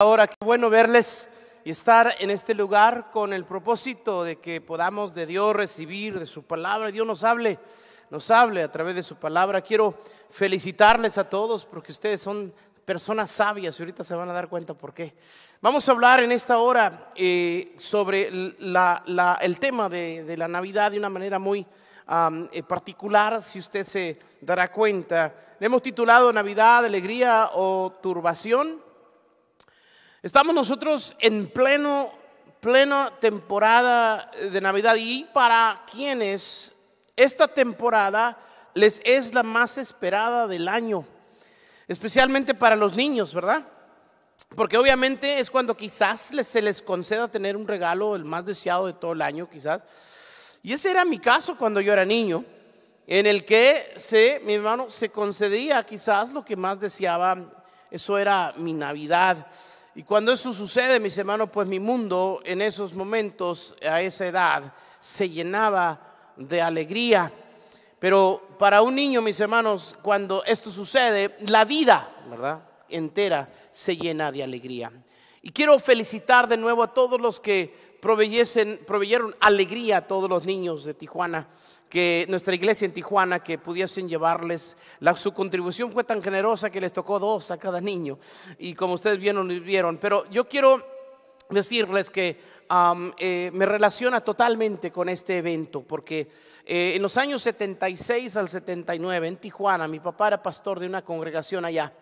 Ahora, qué bueno verles y estar en este lugar con el propósito de que podamos de Dios recibir de su palabra. Dios nos hable, nos hable a través de su palabra. Quiero felicitarles a todos porque ustedes son personas sabias y ahorita se van a dar cuenta por qué. Vamos a hablar en esta hora eh, sobre el tema de, la Navidad de una manera muy eh, particular, si usted se dará cuenta. Le hemos titulado Navidad, Alegría o Turbación. Estamos nosotros en pleno, plena temporada de Navidad y para quienes esta temporada les es la más esperada del año, especialmente para los niños, ¿verdad? Porque obviamente es cuando quizás se les conceda tener un regalo, el más deseado de todo el año, quizás. Y ese era mi caso cuando yo era niño, en el que se, mi hermano, se concedía quizás lo que más deseaba. Eso era mi Navidad. Y cuando eso sucede, mis hermanos, pues mi mundo en esos momentos, a esa edad, se llenaba de alegría. Pero para un niño, mis hermanos, cuando esto sucede, la vida, ¿verdad? Entera se llena de alegría. Y quiero felicitar de nuevo a todos los que proveyesen, proveyeron alegría a todos los niños de Tijuana, que nuestra iglesia en Tijuana, que pudiesen llevarles, la, su contribución fue tan generosa que les tocó dos a cada niño, y como ustedes vieron, vieron. pero yo quiero decirles que eh, me relaciona totalmente con este evento, porque eh, en los años 76 al 79, en Tijuana, mi papá era pastor de una congregación allá,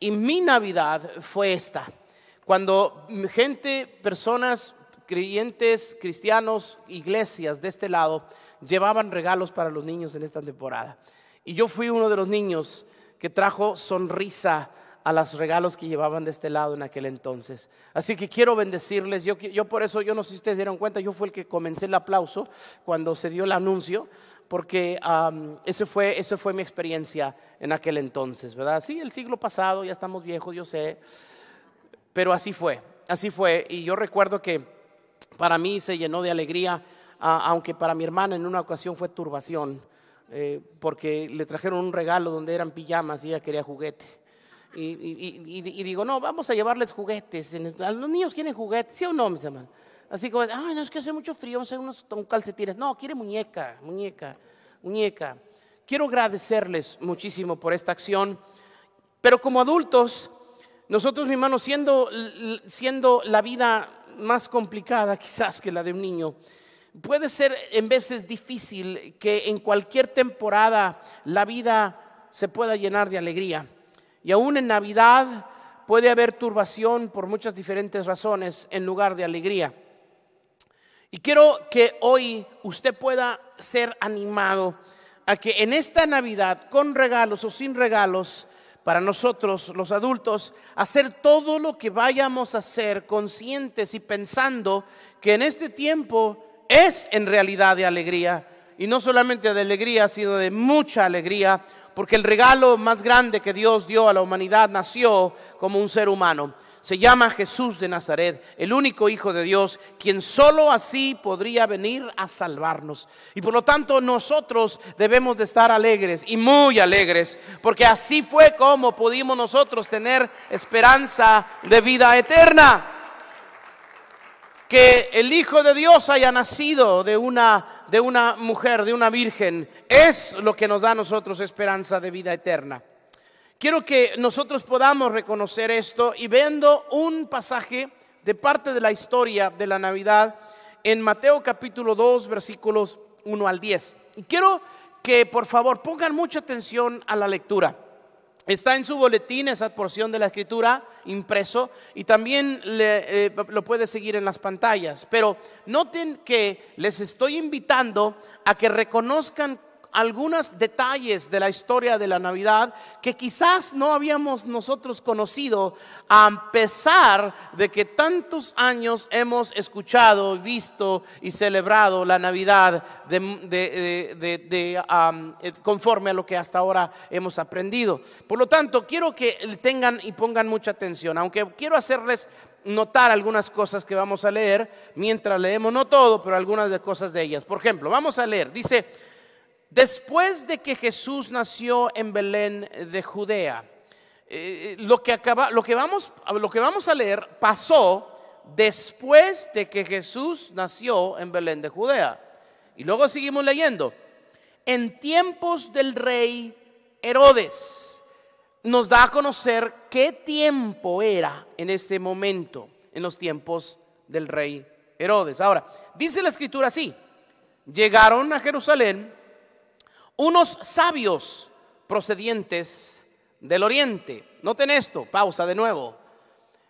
y mi Navidad fue esta cuando gente, personas creyentes, cristianos, iglesias de este lado llevaban regalos para los niños en esta temporada. Y yo fui uno de los niños que trajo sonrisa a los regalos que llevaban de este lado en aquel entonces. Así que quiero bendecirles. Yo, yo por eso, yo no sé si ustedes dieron cuenta, yo fue el que comencé el aplauso cuando se dio el anuncio, porque ese fue, esa fue mi experiencia en aquel entonces, ¿verdad? Sí, el siglo pasado, ya estamos viejos, yo sé, pero así fue, así fue. Y yo recuerdo que para mí se llenó de alegría, aunque para mi hermana en una ocasión fue turbación, eh, porque le trajeron un regalo donde eran pijamas y ella quería juguete. Y, digo, no, vamos a llevarles juguetes. los niños quieren juguetes, ¿sí o no, mis hermanos? Así como, ay, no, es que hace mucho frío, vamos a hacer unos calcetines. No, quiere muñeca, muñeca, muñeca. Quiero agradecerles muchísimo por esta acción, pero como adultos, nosotros, mi hermano, siendo, siendo la vida más complicada quizás que la de un niño. Puede ser en veces difícil que en cualquier temporada la vida se pueda llenar de alegría. Y aún en Navidad puede haber turbación por muchas diferentes razones en lugar de alegría. Y quiero que hoy usted pueda ser animado a que en esta Navidad, con regalos o sin regalos, para nosotros los adultos hacer todo lo que vayamos a hacer conscientes y pensando que en este tiempo es en realidad de alegría. Y no solamente de alegría, sino de mucha alegría, porque el regalo más grande que Dios dio a la humanidad nació como un ser humano se llama Jesús de Nazaret, el único Hijo de Dios, quien solo así podría venir a salvarnos. Y por lo tanto nosotros debemos de estar alegres y muy alegres, porque así fue como pudimos nosotros tener esperanza de vida eterna. Que el Hijo de Dios haya nacido de una de una mujer, de una virgen, es lo que nos da a nosotros esperanza de vida eterna. Quiero que nosotros podamos reconocer esto y viendo un pasaje de parte de la historia de la Navidad en Mateo capítulo 2 versículos 1 al 10. Y quiero que por favor pongan mucha atención a la lectura. Está en su boletín esa porción de la escritura impreso y también eh, lo puede seguir en las pantallas. Pero noten que les estoy invitando a que reconozcan algunos detalles de la historia de la Navidad que quizás no habíamos nosotros conocido, a pesar de que tantos años hemos escuchado, visto y celebrado la Navidad de, eh, conforme a lo que hasta ahora hemos aprendido. Por lo tanto, quiero que tengan y pongan mucha atención, aunque quiero hacerles notar algunas cosas que vamos a leer mientras leemos, no todo, pero algunas de cosas de ellas. Por ejemplo, vamos a leer, dice Después de que Jesús nació en Belén de Judea, eh, eh, lo, que acaba, lo, que vamos, lo que vamos a leer pasó después de que Jesús nació en Belén de Judea. Y luego seguimos leyendo. En tiempos del rey Herodes, nos da a conocer qué tiempo era en este momento, en los tiempos del rey Herodes. Ahora, dice la escritura así, llegaron a Jerusalén unos sabios procedientes del oriente. Noten esto, pausa de nuevo.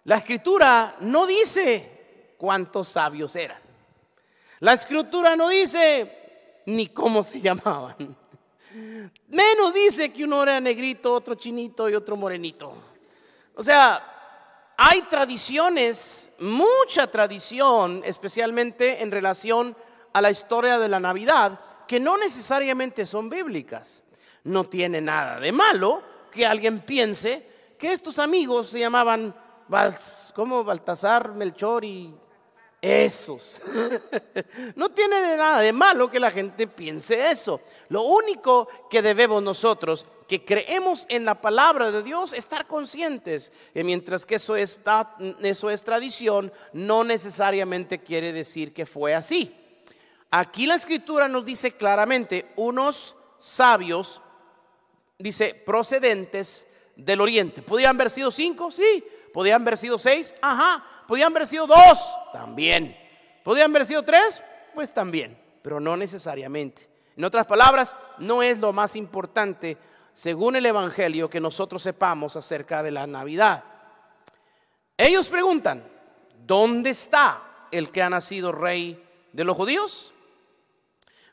La escritura no dice cuántos sabios eran. La escritura no dice ni cómo se llamaban. Menos dice que uno era negrito, otro chinito y otro morenito. O sea, hay tradiciones, mucha tradición, especialmente en relación a la historia de la Navidad, que no necesariamente son bíblicas. No tiene nada de malo que alguien piense que estos amigos se llamaban como Baltasar, Melchor y esos. no tiene nada de malo que la gente piense eso. Lo único que debemos nosotros, que creemos en la palabra de Dios, estar conscientes. que mientras que eso, eso es tradición, no necesariamente quiere decir que fue así. Aquí la escritura nos dice claramente, unos sabios, dice, procedentes del oriente. ¿Podían haber sido cinco? Sí. ¿Podían haber sido seis? Ajá. ¿Podían haber sido dos? También. ¿Podían haber sido tres? Pues también, pero no necesariamente. En otras palabras, no es lo más importante, según el Evangelio, que nosotros sepamos acerca de la Navidad. Ellos preguntan, ¿dónde está el que ha nacido rey de los judíos?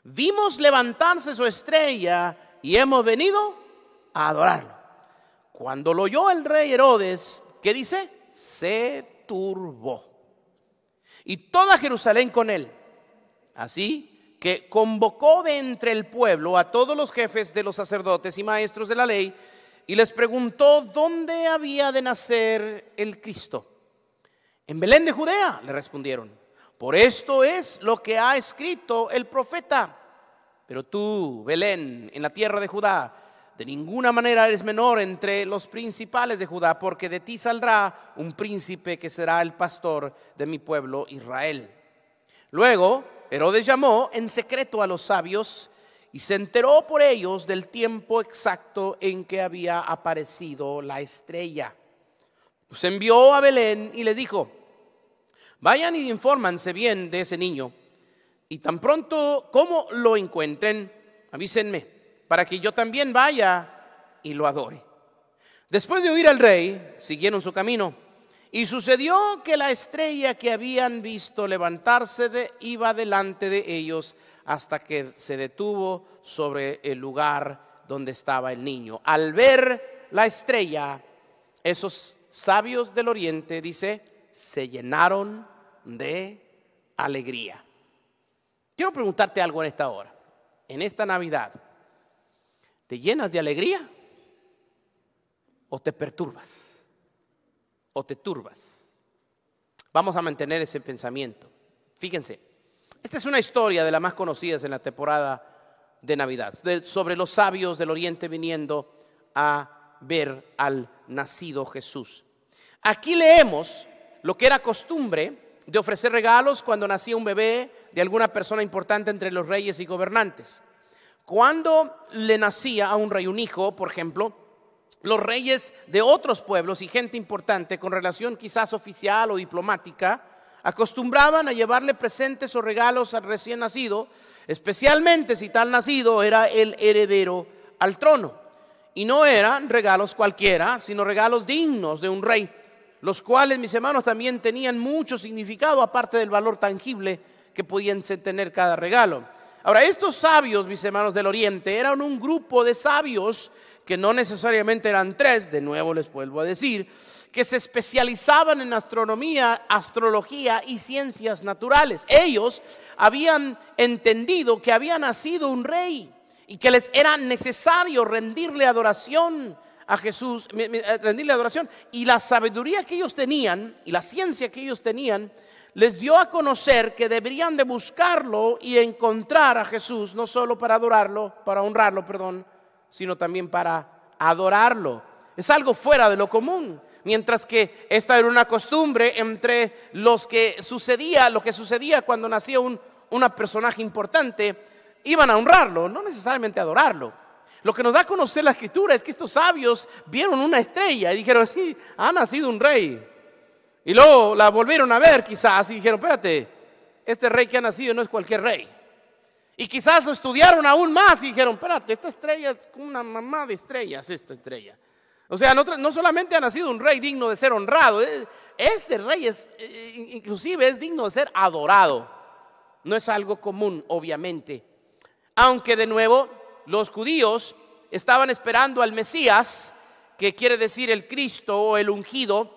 vimos levantarse su estrella y hemos venido a adorarlo. Cuando lo oyó el rey Herodes, ¿qué dice? Se turbó. Y toda Jerusalén con él. Así que convocó de entre el pueblo a todos los jefes de los sacerdotes y maestros de la ley y les preguntó dónde había de nacer el Cristo. En Belén de Judea, le respondieron. Por esto es lo que ha escrito el profeta. Pero tú, Belén, en la tierra de Judá, de ninguna manera eres menor entre los principales de Judá, porque de ti saldrá un príncipe que será el pastor de mi pueblo Israel. Luego, Herodes llamó en secreto a los sabios y se enteró por ellos del tiempo exacto en que había aparecido la estrella. Los envió a Belén y le dijo, Vayan y infórmanse bien de ese niño. Y tan pronto como lo encuentren, avísenme, para que yo también vaya y lo adore. Después de huir al rey, siguieron su camino. Y sucedió que la estrella que habían visto levantarse de, iba delante de ellos hasta que se detuvo sobre el lugar donde estaba el niño. Al ver la estrella, esos sabios del oriente, dice, se llenaron de alegría. Quiero preguntarte algo en esta hora, en esta Navidad. ¿Te llenas de alegría o te perturbas? ¿O te turbas? Vamos a mantener ese pensamiento. Fíjense, esta es una historia de las más conocidas en la temporada de Navidad, sobre los sabios del Oriente viniendo a ver al nacido Jesús. Aquí leemos lo que era costumbre de ofrecer regalos cuando nacía un bebé de alguna persona importante entre los reyes y gobernantes. Cuando le nacía a un rey un hijo, por ejemplo, los reyes de otros pueblos y gente importante con relación quizás oficial o diplomática, acostumbraban a llevarle presentes o regalos al recién nacido, especialmente si tal nacido era el heredero al trono. Y no eran regalos cualquiera, sino regalos dignos de un rey los cuales, mis hermanos, también tenían mucho significado, aparte del valor tangible que podían tener cada regalo. Ahora, estos sabios, mis hermanos del Oriente, eran un grupo de sabios que no necesariamente eran tres, de nuevo les vuelvo a decir, que se especializaban en astronomía, astrología y ciencias naturales. Ellos habían entendido que había nacido un rey y que les era necesario rendirle adoración a Jesús, rendirle adoración. Y la sabiduría que ellos tenían y la ciencia que ellos tenían les dio a conocer que deberían de buscarlo y encontrar a Jesús, no solo para adorarlo, para honrarlo, perdón, sino también para adorarlo. Es algo fuera de lo común. Mientras que esta era una costumbre entre los que sucedía, lo que sucedía cuando nacía un una personaje importante, iban a honrarlo, no necesariamente adorarlo. Lo que nos da a conocer la escritura es que estos sabios vieron una estrella y dijeron, sí, ha nacido un rey. Y luego la volvieron a ver quizás y dijeron, espérate, este rey que ha nacido no es cualquier rey. Y quizás lo estudiaron aún más y dijeron, espérate, esta estrella es como una mamá de estrellas, esta estrella. O sea, no, no solamente ha nacido un rey digno de ser honrado, eh, este rey es, eh, inclusive es digno de ser adorado. No es algo común, obviamente. Aunque de nuevo los judíos estaban esperando al Mesías, que quiere decir el Cristo o el ungido,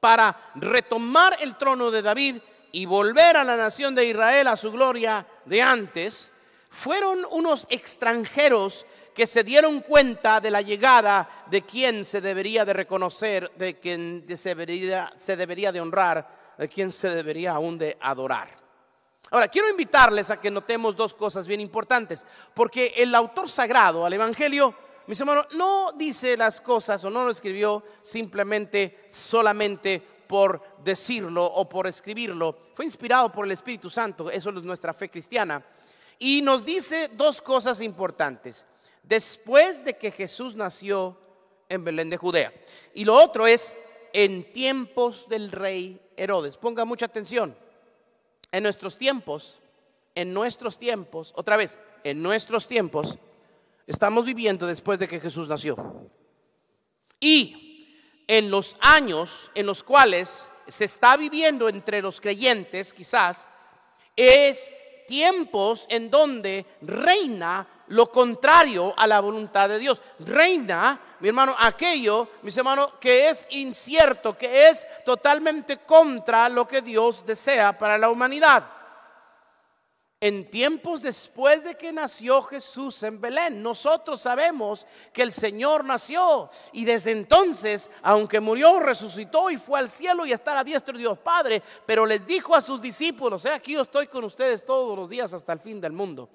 para retomar el trono de David y volver a la nación de Israel a su gloria de antes, fueron unos extranjeros que se dieron cuenta de la llegada de quien se debería de reconocer, de quien se debería, se debería de honrar, de quien se debería aún de adorar. Ahora, quiero invitarles a que notemos dos cosas bien importantes, porque el autor sagrado al Evangelio, mis hermanos, no dice las cosas o no lo escribió simplemente, solamente por decirlo o por escribirlo. Fue inspirado por el Espíritu Santo, eso es nuestra fe cristiana. Y nos dice dos cosas importantes. Después de que Jesús nació en Belén de Judea. Y lo otro es en tiempos del rey Herodes. Ponga mucha atención en nuestros tiempos, en nuestros tiempos, otra vez, en nuestros tiempos, estamos viviendo después de que Jesús nació. Y en los años en los cuales se está viviendo entre los creyentes, quizás, es tiempos en donde reina lo contrario a la voluntad de Dios. Reina, mi hermano, aquello, mis hermanos, que es incierto, que es totalmente contra lo que Dios desea para la humanidad en tiempos después de que nació Jesús en Belén. Nosotros sabemos que el Señor nació y desde entonces, aunque murió, resucitó y fue al cielo y está a la diestra de Dios Padre, pero les dijo a sus discípulos, aquí yo estoy con ustedes todos los días hasta el fin del mundo.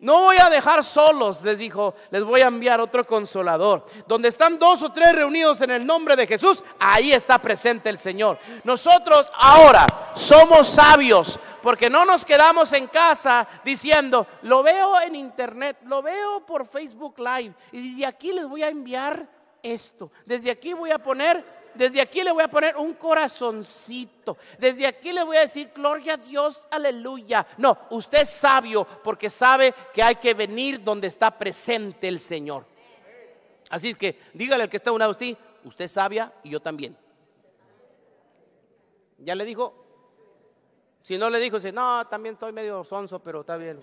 No voy a dejar solos, les dijo, les voy a enviar otro consolador. Donde están dos o tres reunidos en el nombre de Jesús, ahí está presente el Señor. Nosotros ahora somos sabios porque no nos quedamos en casa diciendo, lo veo en internet, lo veo por Facebook Live y desde aquí les voy a enviar esto, desde aquí voy a poner desde aquí le voy a poner un corazoncito. Desde aquí le voy a decir, gloria a Dios, aleluya. No, usted es sabio porque sabe que hay que venir donde está presente el Señor. Así es que dígale al que está a usted, usted es sabia y yo también. ¿Ya le dijo? Si no le dijo, dice, no, también estoy medio sonso, pero está bien.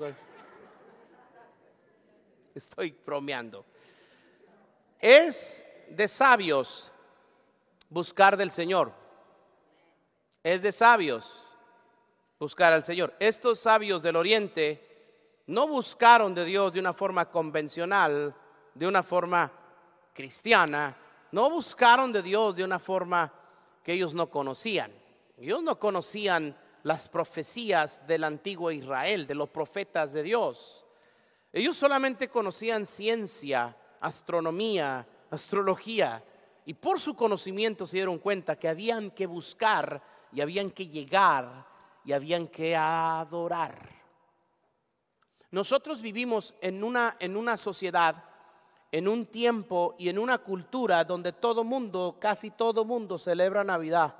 Estoy bromeando. Es de sabios buscar del Señor. Es de sabios buscar al Señor. Estos sabios del Oriente no buscaron de Dios de una forma convencional, de una forma cristiana, no buscaron de Dios de una forma que ellos no conocían. Ellos no conocían las profecías del antiguo Israel, de los profetas de Dios. Ellos solamente conocían ciencia, astronomía, astrología, y por su conocimiento se dieron cuenta que habían que buscar y habían que llegar y habían que adorar. Nosotros vivimos en una, sociedad, en un tiempo y en una cultura donde todo mundo, casi todo mundo celebra Navidad.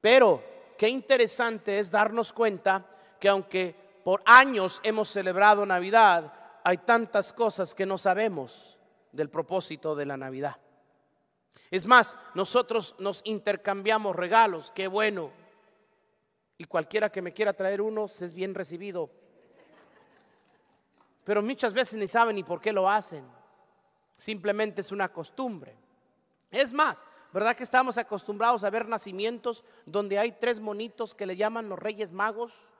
Pero qué interesante es darnos cuenta que aunque por años hemos celebrado Navidad, hay tantas cosas que no sabemos del propósito de la Navidad. Es más, nosotros nos intercambiamos regalos, qué bueno. Y cualquiera que me quiera traer uno es bien recibido. Pero muchas veces ni saben ni por qué lo hacen. Simplemente es una costumbre. Es más, ¿verdad que estamos acostumbrados a ver nacimientos donde hay tres monitos que le llaman los Reyes Magos?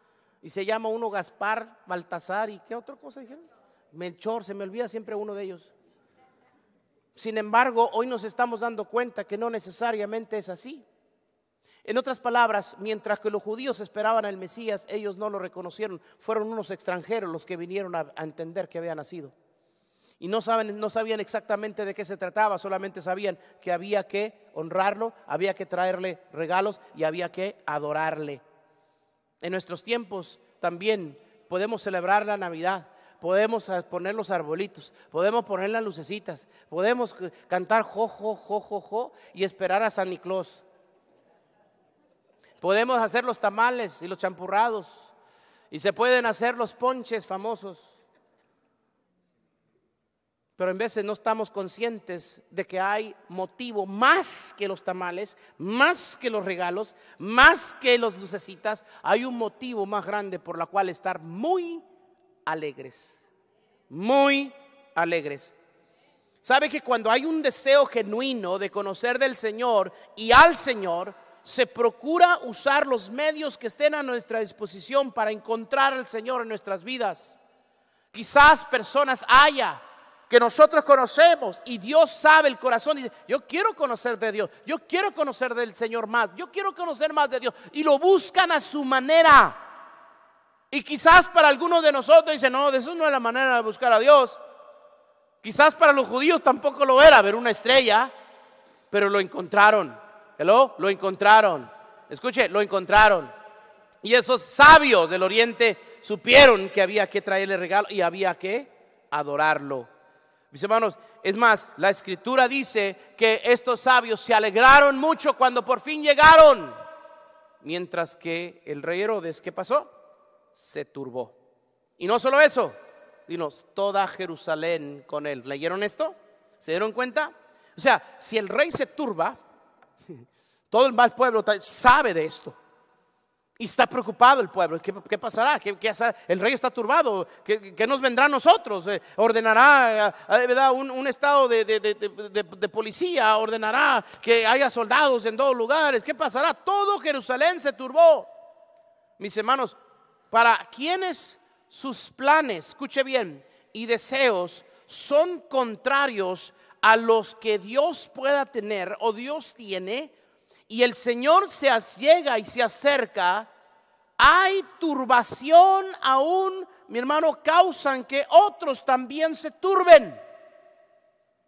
Y se llama uno Gaspar, Baltasar y qué otra cosa dijeron? Melchor, se me olvida siempre uno de ellos. Sin embargo, hoy nos estamos dando cuenta que no necesariamente es así. En otras palabras, mientras que los judíos esperaban al Mesías, ellos no lo reconocieron. Fueron unos extranjeros los que vinieron a, entender que había nacido. Y no, saben, no sabían exactamente de qué se trataba, solamente sabían que había que honrarlo, había que traerle regalos y había que adorarle. En nuestros tiempos también podemos celebrar la Navidad, podemos poner los arbolitos, podemos poner las lucecitas, podemos cantar jo, jo, jo, y esperar a San Nicolás. Podemos hacer los tamales y los champurrados y se pueden hacer los ponches famosos. Pero en veces no estamos conscientes de que hay motivo más que los tamales, más que los regalos, más que los lucecitas. Hay un motivo más grande por la cual estar muy alegres, muy alegres. ¿Sabe que cuando hay un deseo genuino de conocer del Señor y al Señor, se procura usar los medios que estén a nuestra disposición para encontrar al Señor en nuestras vidas? Quizás personas haya que nosotros conocemos y Dios sabe el corazón y dice, yo quiero conocer de Dios, yo quiero conocer del Señor más, yo quiero conocer más de Dios. Y lo buscan a su manera. Y quizás para algunos de nosotros dicen, no, de eso no es la manera de buscar a Dios. Quizás para los judíos tampoco lo era ver una estrella, pero lo encontraron. Hello, lo encontraron. Escuche, lo encontraron. Y esos sabios del oriente supieron que había que traerle regalo y había que adorarlo. Mis hermanos, es más, la escritura dice que estos sabios se alegraron mucho cuando por fin llegaron. Mientras que el rey Herodes, ¿qué pasó? se turbó. Y no solo eso, vino toda Jerusalén con él. ¿Leyeron esto? ¿Se dieron cuenta? O sea, si el rey se turba, todo el mal pueblo sabe de esto. Y está preocupado el pueblo. ¿Qué, pasará? ¿Qué, El rey está turbado. ¿Qué, nos vendrá a nosotros? Eh, ¿Ordenará eh, eh, un, estado de, de, policía? ¿Ordenará que haya soldados en todos lugares? ¿Qué pasará? Todo Jerusalén se turbó. Mis hermanos, para quienes sus planes, escuche bien, y deseos son contrarios a los que Dios pueda tener o Dios tiene, y el Señor se llega y se acerca, hay turbación aún, mi hermano, causan que otros también se turben.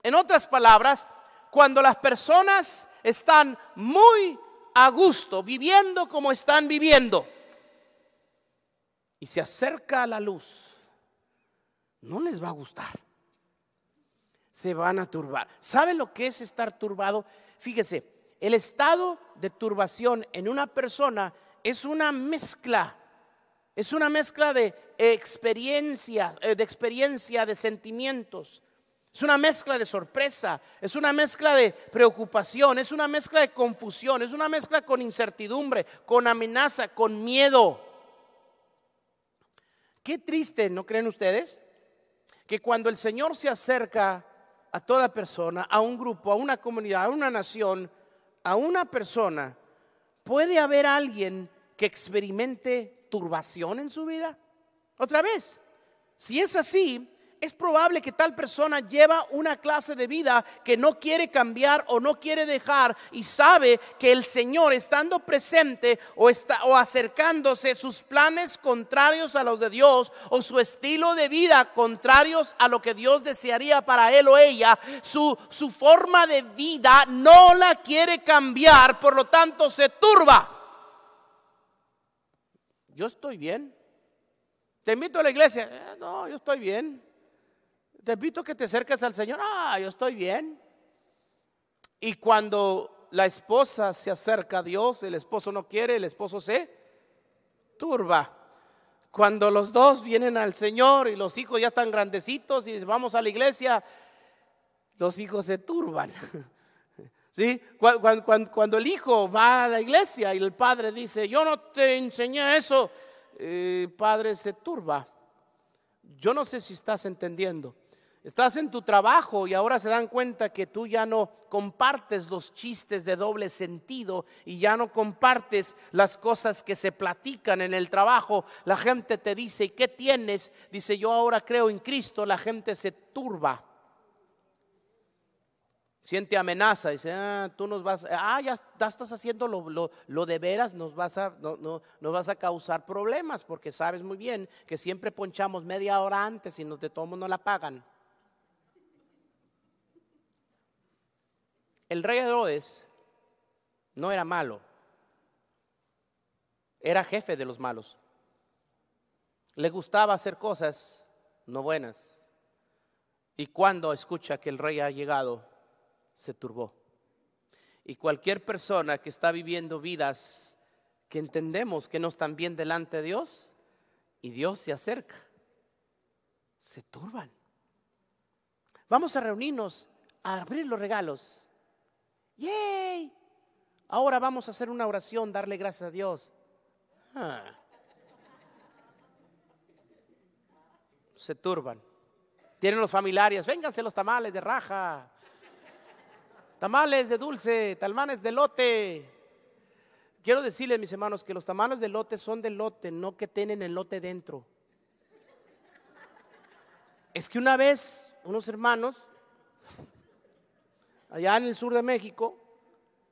En otras palabras, cuando las personas están muy a gusto viviendo como están viviendo, y se acerca a la luz, no les va a gustar. Se van a turbar. ¿Sabe lo que es estar turbado? Fíjese, el estado de turbación en una persona es una mezcla, es una mezcla de experiencia, eh, de experiencia, de sentimientos. Es una mezcla de sorpresa, es una mezcla de preocupación, es una mezcla de confusión, es una mezcla con incertidumbre, con amenaza, con miedo. Qué triste, ¿no creen ustedes? Que cuando el Señor se acerca a toda persona, a un grupo, a una comunidad, a una nación, a una persona, puede haber alguien que experimente turbación en su vida. Otra vez, si es así, es probable que tal persona lleva una clase de vida que no quiere cambiar o no quiere dejar y sabe que el Señor estando presente o, está, o acercándose sus planes contrarios a los de Dios o su estilo de vida contrarios a lo que Dios desearía para él o ella, su, forma de vida no la quiere cambiar, por lo tanto se turba. Yo estoy bien. Te invito a la iglesia. Eh, no, yo estoy bien te invito a que te acerques al Señor. Ah, yo estoy bien. Y cuando la esposa se acerca a Dios, el esposo no quiere, el esposo se turba. Cuando los dos vienen al Señor y los hijos ya están grandecitos y vamos a la iglesia, los hijos se turban. ¿Sí? Cuando, cuando el hijo va a la iglesia y el padre dice, yo no te enseñé eso, el eh, padre se turba. Yo no sé si estás entendiendo. Estás en tu trabajo y ahora se dan cuenta que tú ya no compartes los chistes de doble sentido y ya no compartes las cosas que se platican en el trabajo. La gente te dice, ¿y qué tienes? Dice, yo ahora creo en Cristo, la gente se turba. Siente amenaza, dice, ah, tú nos vas, ah, ya, estás haciendo lo, de veras, nos vas, a, vas a causar problemas, porque sabes muy bien que siempre ponchamos media hora antes y nos de tomo no la pagan. el rey Herodes no era malo, era jefe de los malos. Le gustaba hacer cosas no buenas. Y cuando escucha que el rey ha llegado, se turbó. Y cualquier persona que está viviendo vidas que entendemos que no están bien delante de Dios, y Dios se acerca, se turban. Vamos a reunirnos a abrir los regalos. ¡Yay! Ahora vamos a hacer una oración, darle gracias a Dios. Ah. Se turban. Tienen los familiares, vénganse los tamales de raja, tamales de dulce, Talmanes de lote. Quiero decirles, mis hermanos, que los tamales de lote son de lote, no que tienen el lote dentro. Es que una vez unos hermanos allá en el sur de México,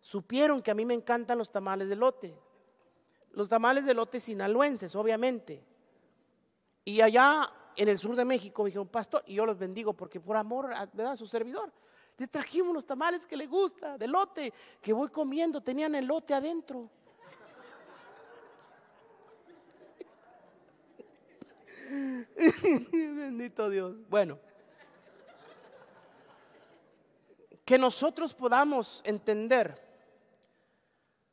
supieron que a mí me encantan los tamales de lote. Los tamales de lote sinaloenses, obviamente. Y allá en el sur de México me dijeron, pastor, y yo los bendigo porque por amor a, su servidor, le trajimos los tamales que le gusta, de lote, que voy comiendo, tenían el lote adentro. Bendito Dios. Bueno. que nosotros podamos entender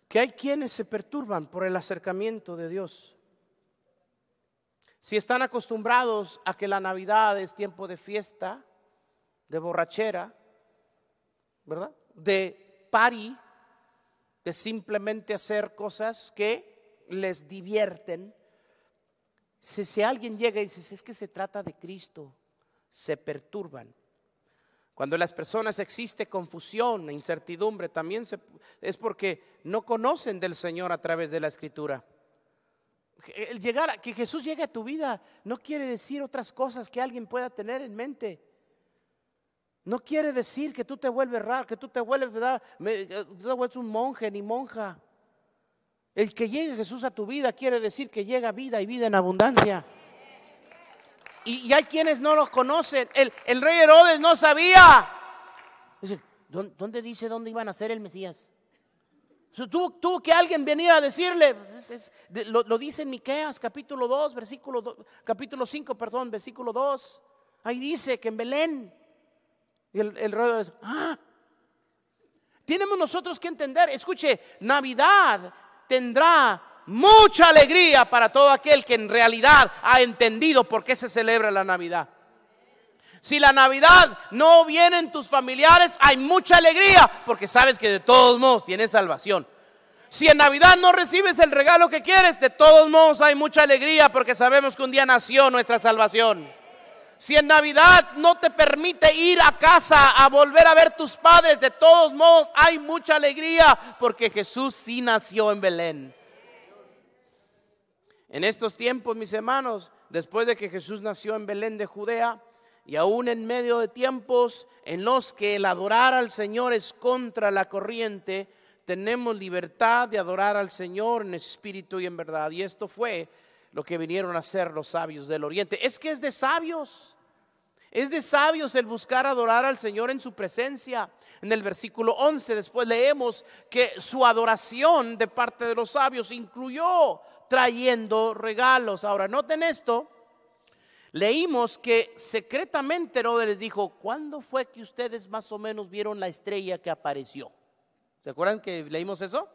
que hay quienes se perturban por el acercamiento de Dios. Si están acostumbrados a que la Navidad es tiempo de fiesta, de borrachera, ¿verdad? De pari, de simplemente hacer cosas que les divierten. Si, si alguien llega y dice, es que se trata de Cristo, se perturban. Cuando en las personas existe confusión, e incertidumbre, también se, es porque no conocen del Señor a través de la Escritura. El llegar, a, que Jesús llegue a tu vida no quiere decir otras cosas que alguien pueda tener en mente. No quiere decir que tú te vuelves raro, que tú te vuelves, eh, tú te vuelves un monje ni monja. El que llegue Jesús a tu vida quiere decir que llega vida y vida en abundancia. Y, hay quienes no los conocen. El, rey Herodes no sabía. Dice, ¿dónde, dice dónde iban a ser el Mesías? Tú tuvo que alguien venir a decirle, lo, dice en Miqueas capítulo 2, versículo 2, capítulo 5, perdón, versículo 2. Ahí dice que en Belén, y el, el rey Herodes, ah, tenemos nosotros que entender, escuche, Navidad tendrá mucha alegría para todo aquel que en realidad ha entendido por qué se celebra la Navidad. Si la Navidad no vienen tus familiares, hay mucha alegría porque sabes que de todos modos tienes salvación. Si en Navidad no recibes el regalo que quieres, de todos modos hay mucha alegría porque sabemos que un día nació nuestra salvación. Si en Navidad no te permite ir a casa a volver a ver tus padres, de todos modos hay mucha alegría porque Jesús sí nació en Belén. En estos tiempos, mis hermanos, después de que Jesús nació en Belén de Judea, y aún en medio de tiempos en los que el adorar al Señor es contra la corriente, tenemos libertad de adorar al Señor en espíritu y en verdad. Y esto fue lo que vinieron a hacer los sabios del oriente. Es que es de sabios. Es de sabios el buscar adorar al Señor en su presencia. En el versículo 11 después leemos que su adoración de parte de los sabios incluyó trayendo regalos. Ahora, noten esto. Leímos que secretamente Herodes les dijo, ¿cuándo fue que ustedes más o menos vieron la estrella que apareció? ¿Se acuerdan que leímos eso?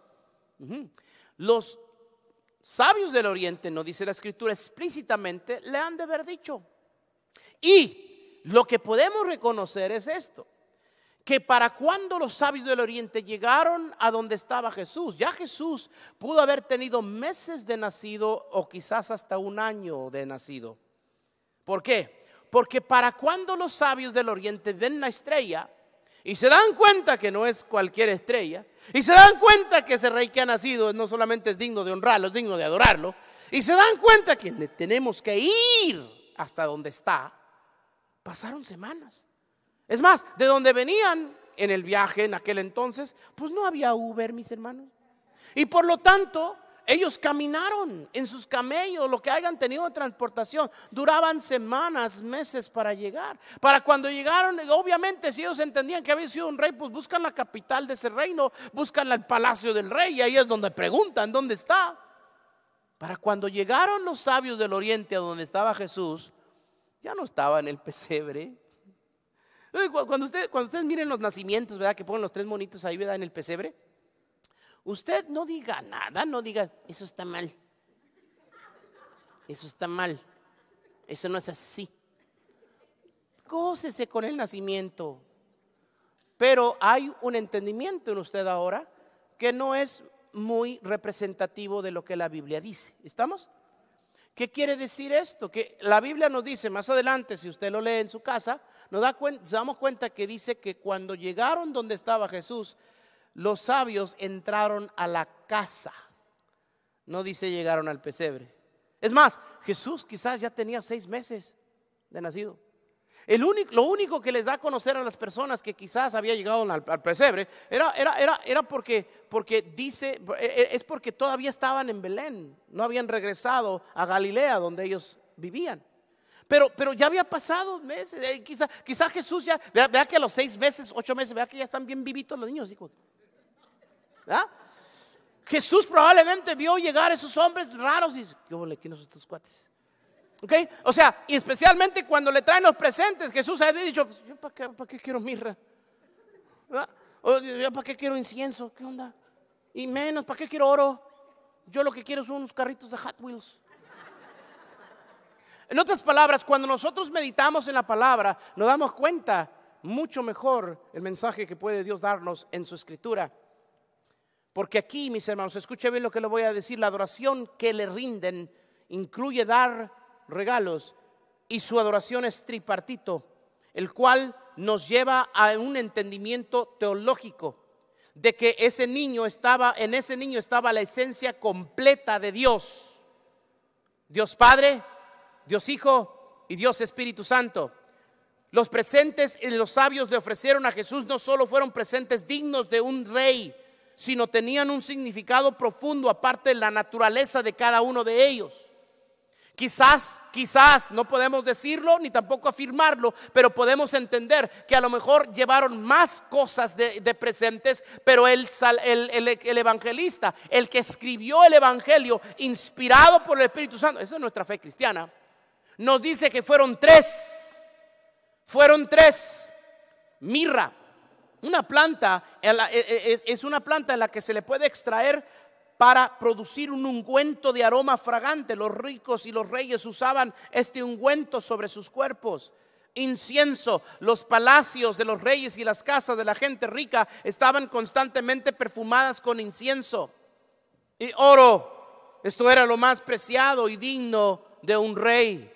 Los sabios del oriente, no dice la escritura explícitamente, le han de haber dicho. Y lo que podemos reconocer es esto que para cuando los sabios del oriente llegaron a donde estaba Jesús, ya Jesús pudo haber tenido meses de nacido o quizás hasta un año de nacido. ¿Por qué? Porque para cuando los sabios del oriente ven la estrella y se dan cuenta que no es cualquier estrella, y se dan cuenta que ese rey que ha nacido no solamente es digno de honrarlo, es digno de adorarlo, y se dan cuenta que tenemos que ir hasta donde está, pasaron semanas. Es más, de donde venían en el viaje en aquel entonces, pues no había Uber, mis hermanos. Y por lo tanto, ellos caminaron en sus camellos, lo que hayan tenido de transportación. Duraban semanas, meses para llegar. Para cuando llegaron, obviamente, si ellos entendían que había sido un rey, pues buscan la capital de ese reino, buscan el palacio del rey, y ahí es donde preguntan, ¿dónde está? Para cuando llegaron los sabios del oriente a donde estaba Jesús, ya no estaba en el pesebre, cuando, usted, cuando ustedes miren los nacimientos, ¿verdad? Que ponen los tres monitos ahí, ¿verdad? En el pesebre. Usted no diga nada, no diga, eso está mal. Eso está mal. Eso no es así. cósese con el nacimiento. Pero hay un entendimiento en usted ahora que no es muy representativo de lo que la Biblia dice. ¿Estamos? ¿Qué quiere decir esto? Que la Biblia nos dice más adelante, si usted lo lee en su casa, nos, da cuenta, damos cuenta que dice que cuando llegaron donde estaba Jesús, los sabios entraron a la casa. No dice llegaron al pesebre. Es más, Jesús quizás ya tenía seis meses de nacido. El único, lo único que les da a conocer a las personas que quizás había llegado al, al pesebre era, era, era, era porque, porque, dice, e-, e-, es porque todavía estaban en Belén, no habían regresado a Galilea donde ellos vivían. Pero, pero ya había pasado meses. Eh, quizás, quizá, Jesús ya, vea, que a los seis meses, ocho meses, vea que ya están bien vivitos los niños. digo. ¿Ah? Jesús probablemente vio llegar esos hombres raros y ¿qué yo le estos cuates? ¿Ok? O sea, y especialmente cuando le traen los presentes, Jesús ha dicho, pues, ¿yo para qué, qué quiero mirra? ¿Ah? para qué quiero incienso? ¿Qué onda? Y menos, ¿para qué quiero oro? Yo lo que quiero son unos carritos de Hot Wheels. En otras palabras, cuando nosotros meditamos en la palabra, nos damos cuenta mucho mejor el mensaje que puede Dios darnos en su escritura. Porque aquí, mis hermanos, escuche bien lo que le voy a decir, la adoración que le rinden incluye dar regalos y su adoración es tripartito, el cual nos lleva a un entendimiento teológico de que ese niño estaba, en ese niño estaba la esencia completa de Dios. Dios Padre, Dios Hijo y Dios Espíritu Santo. Los presentes y los sabios le ofrecieron a Jesús no solo fueron presentes dignos de un rey, sino tenían un significado profundo aparte de la naturaleza de cada uno de ellos. Quizás, quizás, no podemos decirlo ni tampoco afirmarlo, pero podemos entender que a lo mejor llevaron más cosas de, presentes, pero el, el, evangelista, el que escribió el Evangelio, inspirado por el Espíritu Santo, esa es nuestra fe cristiana, nos dice que fueron tres, fueron tres. Mirra, una planta, eh, eh, eh, es una planta en la que se le puede extraer para producir un ungüento de aroma fragante. Los ricos y los reyes usaban este ungüento sobre sus cuerpos. Incienso, los palacios de los reyes y las casas de la gente rica estaban constantemente perfumadas con incienso. Y oro, esto era lo más preciado y digno de un rey.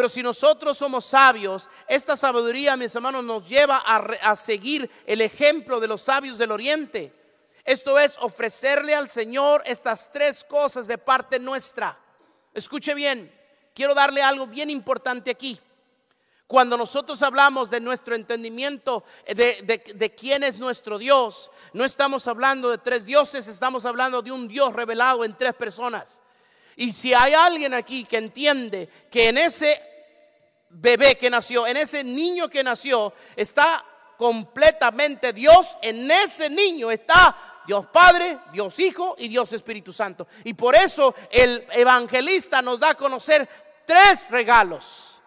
Pero si nosotros somos sabios, esta sabiduría, mis hermanos, nos lleva a, seguir el ejemplo de los sabios del oriente. Esto es ofrecerle al Señor estas tres cosas de parte nuestra. Escuche bien, quiero darle algo bien importante aquí. Cuando nosotros hablamos de nuestro entendimiento de, de, quién es nuestro Dios, no estamos hablando de tres dioses, estamos hablando de un Dios revelado en tres personas. Y si hay alguien aquí que entiende que en ese bebé que nació, en ese niño que nació, está completamente Dios, en ese niño está Dios Padre, Dios Hijo y Dios Espíritu Santo. Y por eso el evangelista nos da a conocer tres regalos.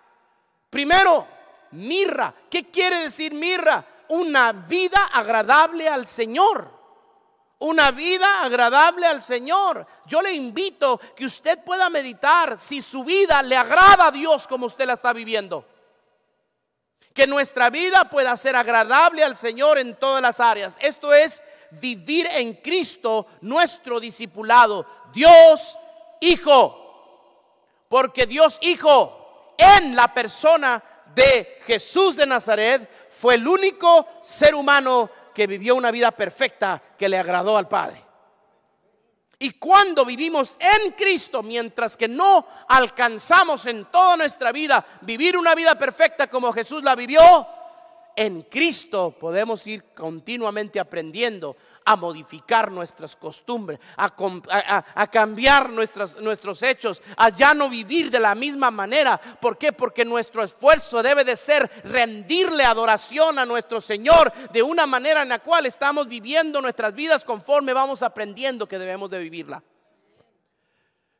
Primero, mirra. ¿Qué quiere decir mirra? Una vida agradable al Señor una vida agradable al Señor. Yo le invito que usted pueda meditar si su vida le agrada a Dios como usted la está viviendo. Que nuestra vida pueda ser agradable al Señor en todas las áreas. Esto es vivir en Cristo nuestro discipulado. Dios Hijo. Porque Dios Hijo en la persona de Jesús de Nazaret fue el único ser humano que vivió una vida perfecta que le agradó al Padre. Y cuando vivimos en Cristo, mientras que no alcanzamos en toda nuestra vida vivir una vida perfecta como Jesús la vivió, en Cristo podemos ir continuamente aprendiendo a modificar nuestras costumbres, a, cambiar nuestros hechos, a ya no vivir de la misma manera. ¿Por qué? Porque nuestro esfuerzo debe de ser rendirle adoración a nuestro Señor de una manera en la cual estamos viviendo nuestras vidas conforme vamos aprendiendo que debemos de vivirla.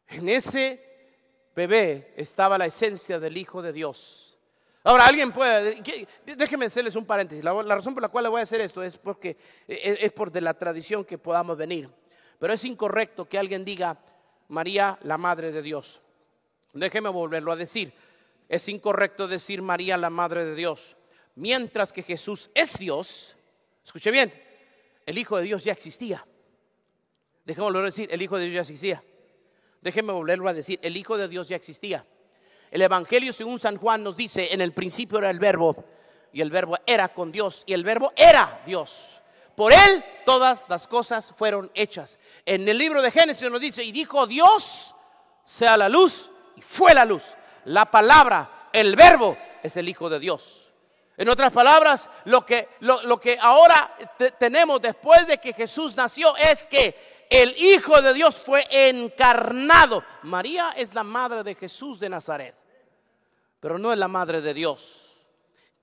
En ese bebé estaba la esencia del Hijo de Dios Ahora, alguien puede, déjenme hacerles un paréntesis. La, razón por la cual le voy a hacer esto es porque e, e, es, por de la tradición que podamos venir. Pero es incorrecto que alguien diga María, la madre de Dios. Déjeme volverlo a decir. Es incorrecto decir María, la madre de Dios. Mientras que Jesús es Dios, escuche bien, el Hijo de Dios ya existía. Déjeme volverlo a decir, el Hijo de Dios ya existía. Déjeme volverlo a decir, el Hijo de Dios ya existía. El Evangelio según San Juan nos dice, en el principio era el verbo y el verbo era con Dios y el verbo era Dios. Por él todas las cosas fueron hechas. En el libro de Génesis nos dice, y dijo Dios, sea la luz, y fue la luz. La palabra, el verbo, es el Hijo de Dios. En otras palabras, lo que, lo, que ahora tenemos después de que Jesús nació es que el Hijo de Dios fue encarnado. María es la madre de Jesús de Nazaret pero no es la madre de Dios.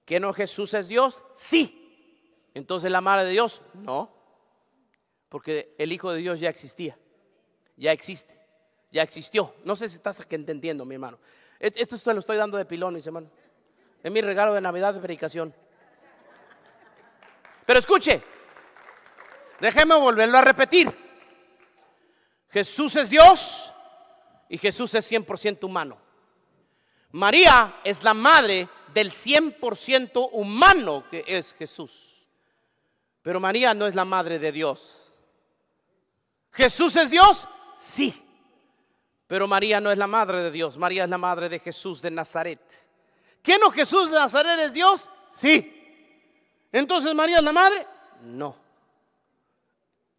¿Que no Jesús es Dios? Sí. Entonces la madre de Dios, no. Porque el Hijo de Dios ya existía, ya existe, ya existió. No sé si estás entendiendo, mi hermano. E-, esto se lo estoy dando de pilón, mi hermano. Es mi regalo de Navidad de predicación. Pero escuche, déjeme volverlo a repetir. Jesús es Dios y Jesús es 100% humano. María es la madre del 100% humano que es Jesús. Pero María no es la madre de Dios. ¿Jesús es Dios? Sí. Pero María no es la madre de Dios. María es la madre de Jesús de Nazaret. ¿Qué no Jesús de Nazaret es Dios? Sí. Entonces María es la madre? No.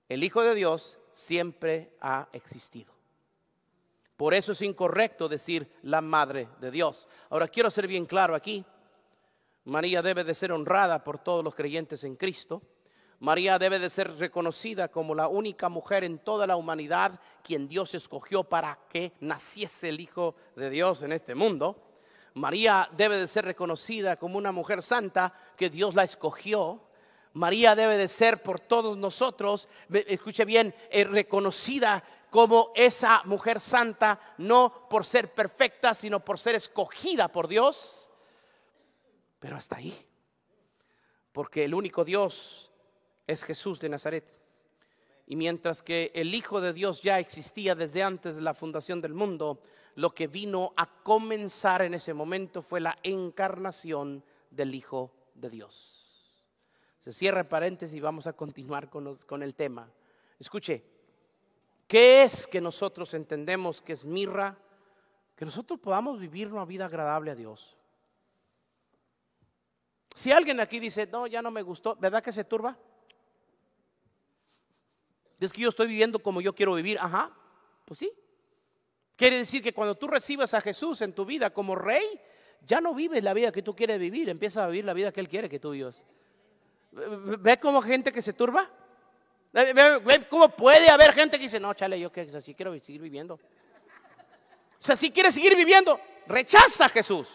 El Hijo de Dios siempre ha existido. Por eso es incorrecto decir la madre de Dios. Ahora quiero ser bien claro aquí. María debe de ser honrada por todos los creyentes en Cristo. María debe de ser reconocida como la única mujer en toda la humanidad quien Dios escogió para que naciese el Hijo de Dios en este mundo. María debe de ser reconocida como una mujer santa que Dios la escogió. María debe de ser por todos nosotros, escuche bien, eh, reconocida como esa mujer santa, no por ser perfecta, sino por ser escogida por Dios. Pero hasta ahí, porque el único Dios es Jesús de Nazaret. Y mientras que el Hijo de Dios ya existía desde antes de la fundación del mundo, lo que vino a comenzar en ese momento fue la encarnación del Hijo de Dios. Se cierra el paréntesis y vamos a continuar con, con el tema. Escuche, ¿Qué es que nosotros entendemos que es mirra? Que nosotros podamos vivir una vida agradable a Dios. Si alguien aquí dice, no, ya no me gustó, ¿verdad que se turba? Es que yo estoy viviendo como yo quiero vivir. Ajá, pues sí. Quiere decir que cuando tú recibas a Jesús en tu vida como rey, ya no vives la vida que tú quieres vivir, empiezas a vivir la vida que Él quiere que tú vivas. ¿Ves como gente que se turba? ¿Cómo puede haber gente que dice, no, chale, yo que quiero seguir viviendo? O sea, si quiere seguir viviendo, rechaza a Jesús.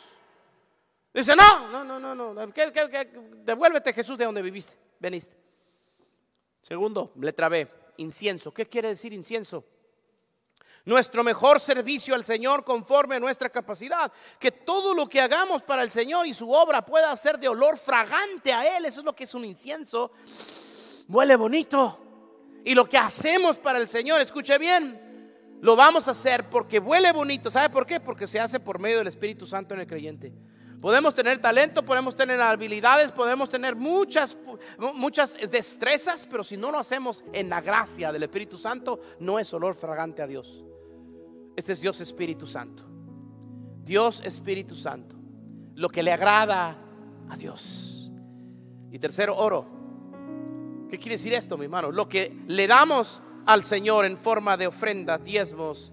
Dice, no, no, no, no, no. Devuélvete Jesús de donde viviste, veniste. Segundo, letra B, incienso. ¿Qué quiere decir incienso? Nuestro mejor servicio al Señor conforme a nuestra capacidad. Que todo lo que hagamos para el Señor y su obra pueda ser de olor fragante a Él. Eso es lo que es un incienso. Huele bonito y lo que hacemos para el Señor, escuche bien, lo vamos a hacer porque huele bonito. ¿Sabe por qué? Porque se hace por medio del Espíritu Santo en el creyente. Podemos tener talento, podemos tener habilidades, podemos tener muchas, muchas destrezas, pero si no lo hacemos en la gracia del Espíritu Santo, no es olor fragante a Dios. Este es Dios Espíritu Santo. Dios Espíritu Santo. Lo que le agrada a Dios. Y tercero, oro. ¿Qué quiere decir esto, mi hermano Lo que le damos al Señor en forma de ofrenda diezmos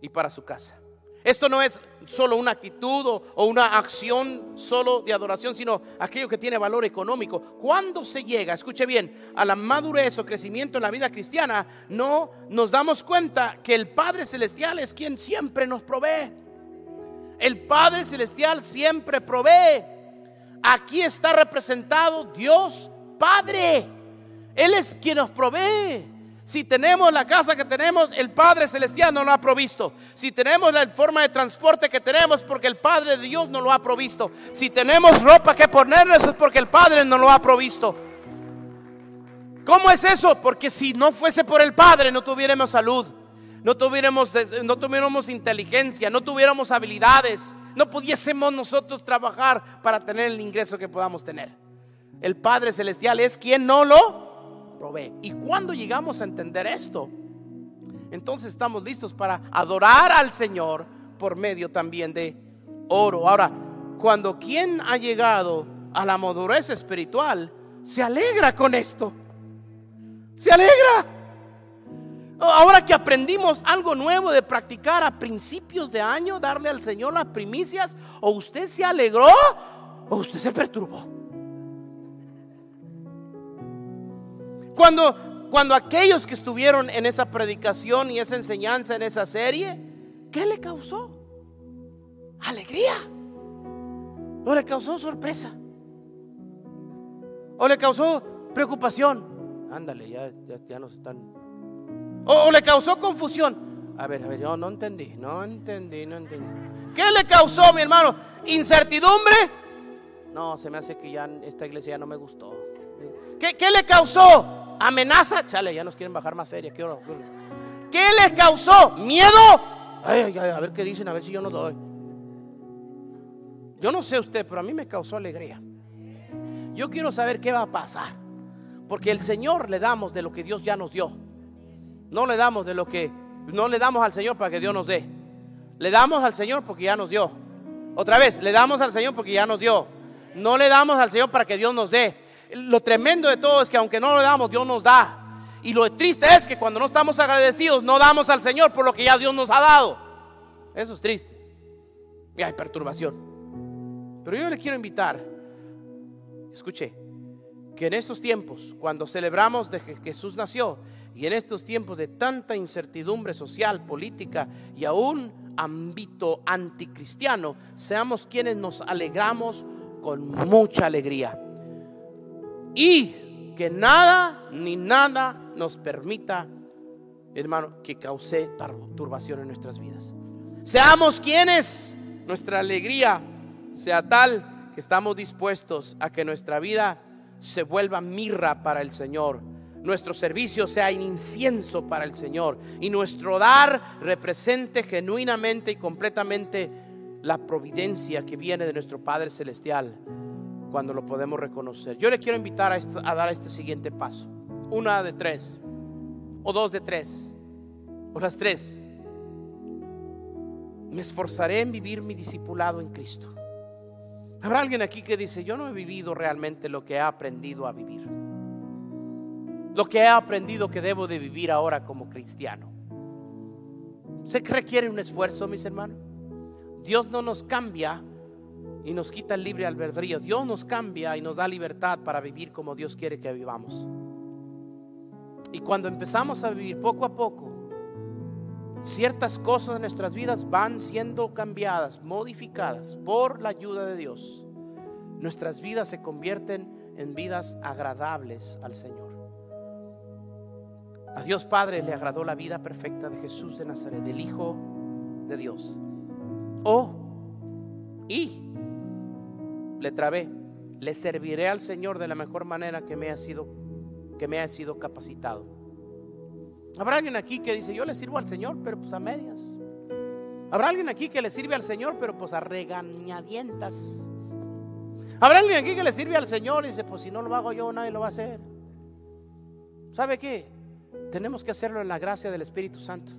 y para su casa. Esto no es solo una actitud o, o, una acción solo de adoración, sino aquello que tiene valor económico. Cuando se llega, escuche bien, a la madurez o crecimiento en la vida cristiana, no nos damos cuenta que el Padre Celestial es quien siempre nos provee. El Padre Celestial siempre provee. Aquí está representado Dios Padre. Él es quien nos provee. Si tenemos la casa que tenemos, el Padre Celestial no lo ha provisto. Si tenemos la forma de transporte que tenemos, porque el Padre de Dios no lo ha provisto. Si tenemos ropa que ponernos, es porque el Padre no lo ha provisto. ¿Cómo es eso? Porque si no fuese por el Padre, no tuviéramos salud, no tuviéramos, no tuviéramos inteligencia, no tuviéramos habilidades, no pudiésemos nosotros trabajar para tener el ingreso que podamos tener. El Padre Celestial es quien no lo provee. Y cuando llegamos a entender esto, entonces estamos listos para adorar al Señor por medio también de oro. Ahora, cuando quien ha llegado a la madurez espiritual, se alegra con esto. Se alegra. Ahora que aprendimos algo nuevo de practicar a principios de año, darle al Señor las primicias, o usted se alegró o usted se perturbó. Cuando, cuando aquellos que estuvieron en esa predicación y esa enseñanza, en esa serie, ¿qué le causó? Alegría. ¿O le causó sorpresa? ¿O le causó preocupación? Ándale, ya, ya, nos están. ¿O, le causó confusión? A ver, a ver, yo no entendí, no entendí, no entendí. ¿Qué le causó, mi hermano? ¿Incertidumbre? No, se me hace que ya esta iglesia ya no me gustó. ¿Qué, qué le causó? amenaza, chale, ya nos quieren bajar más feria. ¿Qué, les causó? ¿Miedo? a ver qué dicen, a ver si yo no doy. Yo no sé usted, pero a mí me causó alegría. Yo quiero saber qué va a pasar. Porque el Señor le damos de lo que Dios ya nos dio. No le damos de lo que no le damos al Señor para que Dios nos dé. Le damos al Señor porque ya nos dio. Otra vez, le damos al Señor porque ya nos dio. No le damos al Señor para que Dios nos dé lo tremendo de todo es que aunque no lo damos, Dios nos da. Y lo triste es que cuando no estamos agradecidos, no damos al Señor por lo que ya Dios nos ha dado. Eso es triste. Y hay perturbación. Pero yo le quiero invitar, escuche, que en estos tiempos, cuando celebramos de que Jesús nació, y en estos tiempos de tanta incertidumbre social, política y aún ámbito anticristiano, seamos quienes nos alegramos con mucha alegría. Y que nada ni nada nos permita, hermano, que cause turbación en nuestras vidas. Seamos quienes nuestra alegría sea tal que estamos dispuestos a que nuestra vida se vuelva mirra para el Señor. Nuestro servicio sea incienso para el Señor y nuestro dar represente genuinamente y completamente la providencia que viene de nuestro Padre Celestial cuando lo podemos reconocer. Yo le quiero invitar a, dar este siguiente paso. Una de tres, o dos de tres, o las tres. Me esforzaré en vivir mi discipulado en Cristo. Habrá alguien aquí que dice, yo no he vivido realmente lo que he aprendido a vivir. Lo que he aprendido que debo de vivir ahora como cristiano. Se requiere un esfuerzo, mis hermanos. Dios no nos cambia y nos quita el libre albedrío. Dios nos cambia y nos da libertad para vivir como Dios quiere que vivamos. Y cuando empezamos a vivir poco a poco, ciertas cosas en nuestras vidas van siendo cambiadas, modificadas por la ayuda de Dios. Nuestras vidas se convierten en vidas agradables al Señor. A Dios Padre le agradó la vida perfecta de Jesús de Nazaret, el Hijo de Dios. Oh, y le trabé. Le serviré al Señor de la mejor manera que me ha sido, que me ha sido capacitado. Habrá alguien aquí que dice, yo le sirvo al Señor, pero pues a medias. Habrá alguien aquí que le sirve al Señor, pero pues a regañadientas. Habrá alguien aquí que le sirve al Señor y dice, pues si no lo hago yo, nadie lo va a hacer. ¿Sabe qué? Tenemos que hacerlo en la gracia del Espíritu Santo.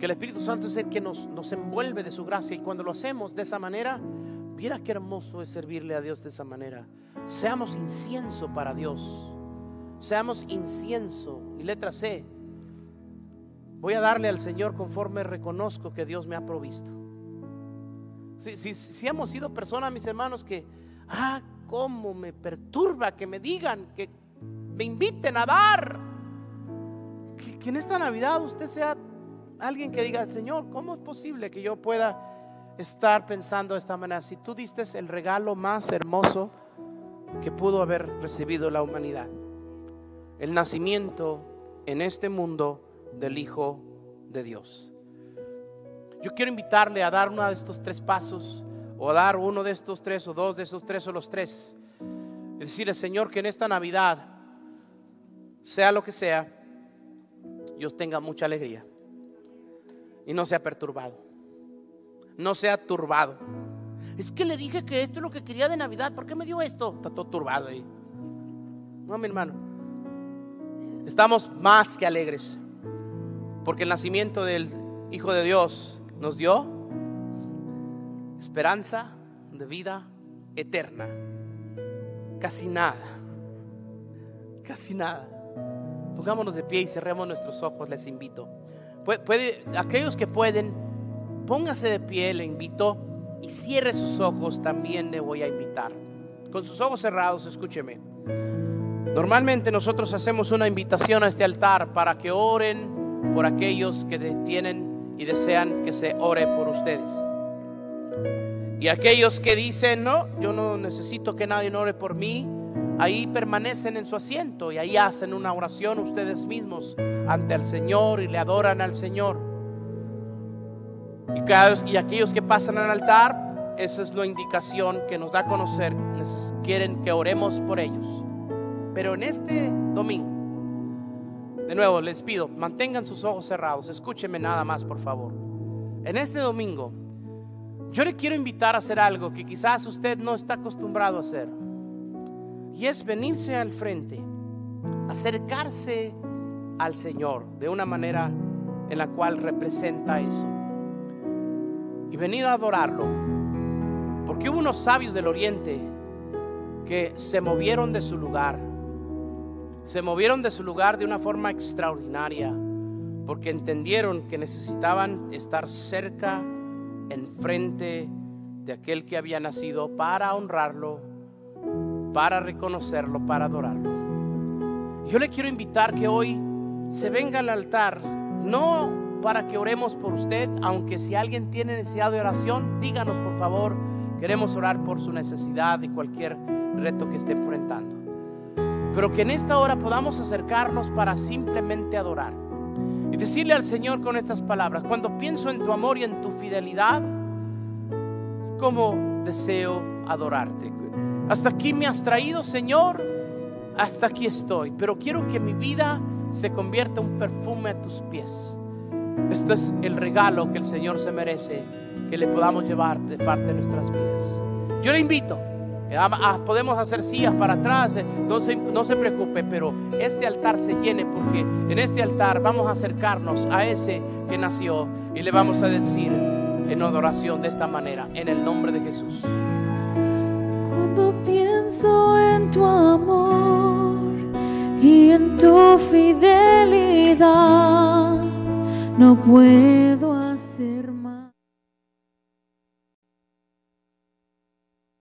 Que el Espíritu Santo es el que nos, nos envuelve de su gracia y cuando lo hacemos de esa manera, Viera qué hermoso es servirle a Dios de esa manera. Seamos incienso para Dios. Seamos incienso. Y letra C. Voy a darle al Señor conforme reconozco que Dios me ha provisto. Si, si, hemos sido personas, mis hermanos, que, ah, cómo me perturba que me digan, que me inviten a dar. que en esta Navidad usted sea alguien que diga, Señor, ¿cómo es posible que yo pueda estar pensando de esta manera. Si tú diste el regalo más hermoso que pudo haber recibido la humanidad, el nacimiento en este mundo del Hijo de Dios. Yo quiero invitarle a dar uno de estos tres pasos, o a dar uno de estos tres, o dos de estos tres, o los tres. Y decirle, Señor, que en esta Navidad, sea lo que sea, Dios tenga mucha alegría y no sea perturbado no sea turbado. Es que le dije que esto es lo que quería de Navidad. ¿Por qué me dio esto? Está todo turbado ahí. No, mi hermano. Estamos más que alegres. Porque el nacimiento del Hijo de Dios nos dio esperanza de vida eterna. Casi nada. Casi nada. Pongámonos de pie y cerremos nuestros ojos, les invito. puede, aquellos que pueden Póngase de pie, le invito y cierre sus ojos, también le voy a invitar. Con sus ojos cerrados, escúcheme. Normalmente nosotros hacemos una invitación a este altar para que oren por aquellos que tienen y desean que se ore por ustedes. Y aquellos que dicen, no, yo no necesito que nadie ore por mí, ahí permanecen en su asiento y ahí hacen una oración ustedes mismos ante el Señor y le adoran al Señor. Y, aquellos que pasan al altar, esa es la indicación que nos da a conocer. Quieren que oremos por ellos. Pero en este domingo, de nuevo les pido, mantengan sus ojos cerrados, Escúcheme nada más, por favor. En este domingo, yo le quiero invitar a hacer algo que quizás usted no está acostumbrado a hacer. Y es venirse al frente, acercarse al Señor de una manera en la cual representa eso y venir a adorarlo. Porque hubo unos sabios del oriente que se movieron de su lugar. Se movieron de su lugar de una forma extraordinaria porque entendieron que necesitaban estar cerca, enfrente de aquel que había nacido para honrarlo, para reconocerlo, para adorarlo. Yo le quiero invitar que hoy se venga al altar, no para que oremos por usted. Aunque si alguien tiene necesidad de oración, díganos por favor. Queremos orar por su necesidad y cualquier reto que esté enfrentando. Pero que en esta hora podamos acercarnos para simplemente adorar. Y decirle al Señor con estas palabras, cuando pienso en tu amor y en tu fidelidad, como deseo adorarte. Hasta aquí me has traído, Señor, hasta aquí estoy. Pero quiero que mi vida se convierta en un perfume a tus pies. Este es el regalo que el Señor se merece, que le podamos llevar de parte de nuestras vidas. Yo le invito, eh, ah, podemos hacer sillas para atrás, eh, no se, no se preocupe, pero este altar se llene porque en este altar vamos a acercarnos a ese que nació y le vamos a decir en adoración de esta manera, en el nombre de Jesús. Cuando pienso en tu amor y en tu fidelidad, no puedo